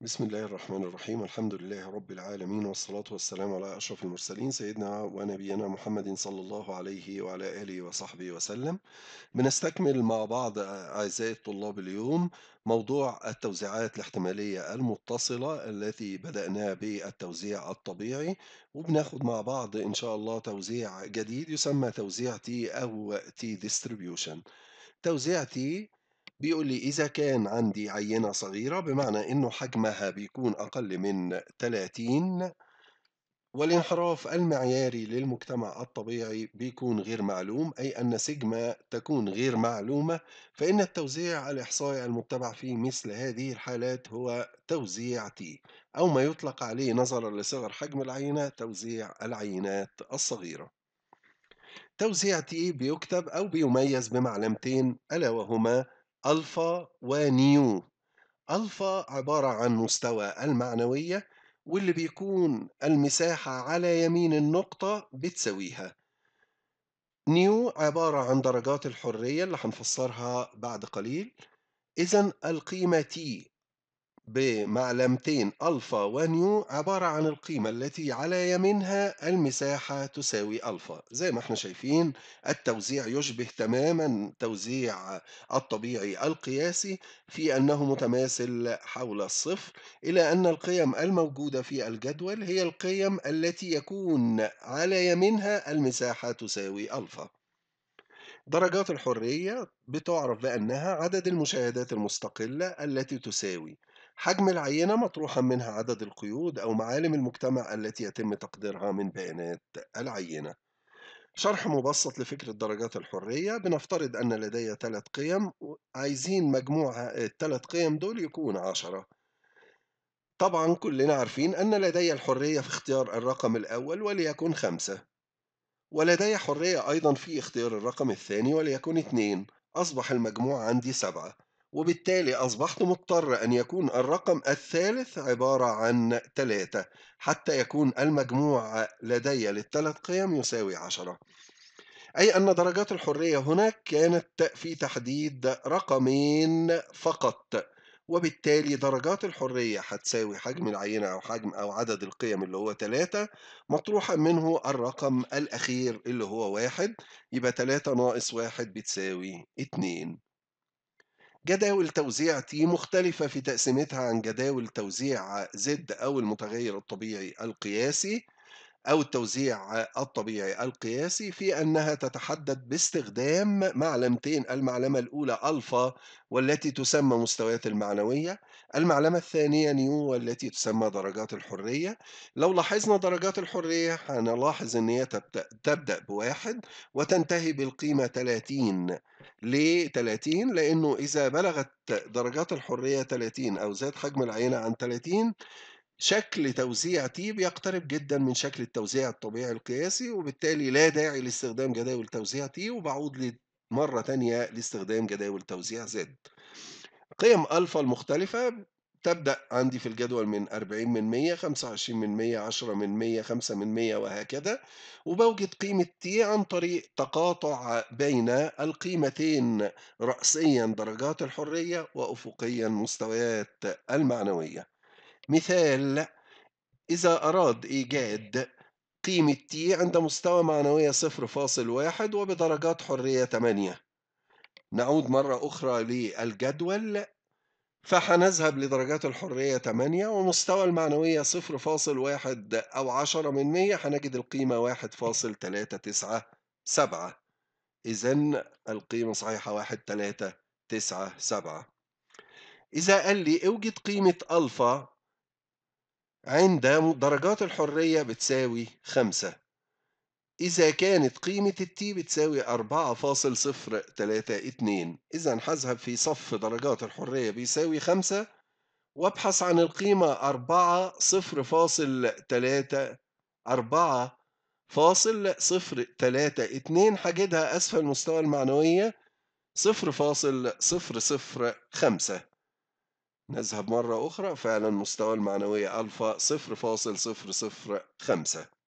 بسم الله الرحمن الرحيم الحمد لله رب العالمين والصلاة والسلام على أشرف المرسلين سيدنا ونبينا محمد صلى الله عليه وعلى آله وصحبه وسلم بنستكمل مع بعض أعزائي الطلاب اليوم موضوع التوزيعات الاحتمالية المتصلة التي بدأنا بالتوزيع الطبيعي وبناخد مع بعض إن شاء الله توزيع جديد يسمى توزيع تي أو تي ديستريبيوشن توزيع تي بيقول لي إذا كان عندي عينة صغيرة بمعنى إنه حجمها بيكون أقل من 30 والانحراف المعياري للمجتمع الطبيعي بيكون غير معلوم أي أن سيجما تكون غير معلومة فإن التوزيع الإحصائي المتبع في مثل هذه الحالات هو توزيع تي أو ما يطلق عليه نظرا لصغر حجم العينة توزيع العينات الصغيرة توزيع تي بيكتب أو بيميز بمعلمتين ألا وهما ألفا ونيو ألفا عبارة عن مستوى المعنوية واللي بيكون المساحة على يمين النقطة بتساويها نيو عبارة عن درجات الحرية اللي هنفسرها بعد قليل إذا القيمة تي بمعلمتين ألفا ونيو عبارة عن القيمة التي على يمينها المساحة تساوي ألفا زي ما احنا شايفين التوزيع يشبه تماما توزيع الطبيعي القياسي في أنه متماثل حول الصفر إلى أن القيم الموجودة في الجدول هي القيم التي يكون على يمينها المساحة تساوي ألفا درجات الحرية بتعرف بأنها عدد المشاهدات المستقلة التي تساوي حجم العينة مطروحا منها عدد القيود أو معالم المجتمع التي يتم تقديرها من بيانات العينة شرح مبسط لفكرة درجات الحرية بنفترض أن لدي ثلاث قيم عايزين مجموع الثلاث قيم دول يكون عشرة طبعا كلنا عارفين أن لدي الحرية في اختيار الرقم الأول وليكن خمسة ولدي حرية أيضا في اختيار الرقم الثاني وليكن اثنين أصبح المجموع عندي سبعة وبالتالي أصبحت مضطر أن يكون الرقم الثالث عبارة عن ثلاثة حتى يكون المجموع لدي للثلاث قيم يساوي عشرة أي أن درجات الحرية هناك كانت في تحديد رقمين فقط وبالتالي درجات الحرية هتساوي حجم العينة أو حجم أو عدد القيم اللي هو ثلاثة مطروحا منه الرقم الأخير اللي هو واحد يبقى ثلاثة ناقص واحد بتساوي اتنين جداول توزيع T مختلفة في تقسيمتها عن جداول توزيع زد أو المتغير الطبيعي القياسي أو التوزيع الطبيعي القياسي في أنها تتحدد باستخدام معلمتين المعلمة الأولى ألفا والتي تسمى مستويات المعنوية المعلمة الثانية نيو والتي تسمى درجات الحرية لو لاحظنا درجات الحرية هنلاحظ أن هي تبدأ بواحد وتنتهي بالقيمة 30 ليه 30 لأنه إذا بلغت درجات الحرية 30 أو زاد حجم العينة عن 30 شكل توزيع تي طيب بيقترب جدا من شكل التوزيع الطبيعي القياسي وبالتالي لا داعي لاستخدام جداول توزيع تي طيب، وبعود مرة تانية لاستخدام جداول توزيع زد قيم ألفا المختلفة تبدأ عندي في الجدول من 40 من 100 25 من 100 10 من 100 5 من 100 وهكذا وبوجد قيمة تي عن طريق تقاطع بين القيمتين رأسيا درجات الحرية وأفقيا مستويات المعنوية مثال إذا أراد إيجاد قيمة T عند مستوى معنوية 0.1 وبدرجات حرية 8 نعود مرة أخرى للجدول فحنذهب لدرجات الحرية 8 ومستوى المعنوية 0.1 أو 10 من 100 حنجد القيمة 1.397 إذن القيمة صحيحة 1.397 إذا قال لي أوجد قيمة ألفا عند درجات الحرية بتساوي خمسة إذا كانت قيمة التي بتساوي أربعة فاصل صفر تلاتة اتنين إذا هذهب في صف درجات الحرية بيساوي خمسة وابحث عن القيمة أربعة صفر فاصل تلاتة أربعة فاصل صفر تلاتة اتنين هجدها أسفل مستوى المعنوية صفر فاصل صفر صفر خمسة نذهب مرة أخرى فعلا مستوى المعنوية ألفا 0.005